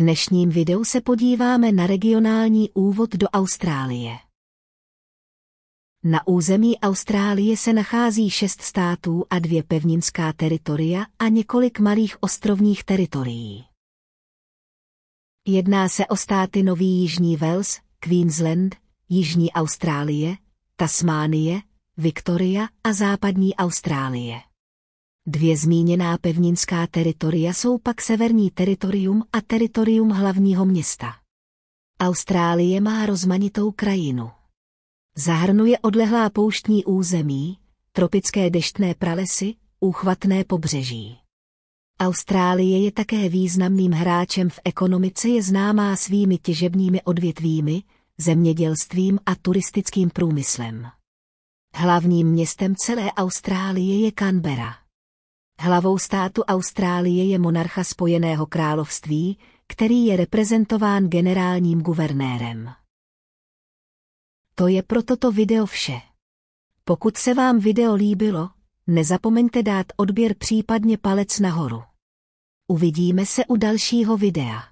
dnešním videu se podíváme na regionální úvod do Austrálie. Na území Austrálie se nachází šest států a dvě pevninská teritoria a několik malých ostrovních teritorií. Jedná se o státy Nový Jižní Wales, Queensland, Jižní Austrálie, Tasmánie, Victoria a Západní Austrálie. Dvě zmíněná pevninská teritoria jsou pak Severní teritorium a teritorium hlavního města. Austrálie má rozmanitou krajinu. Zahrnuje odlehlá pouštní území, tropické deštné pralesy, úchvatné pobřeží. Austrálie je také významným hráčem v ekonomice, je známá svými těžebními odvětvími, zemědělstvím a turistickým průmyslem. Hlavním městem celé Austrálie je Canberra. Hlavou státu Austrálie je monarcha Spojeného království, který je reprezentován generálním guvernérem. To je pro toto video vše. Pokud se vám video líbilo, nezapomeňte dát odběr případně palec nahoru. Uvidíme se u dalšího videa.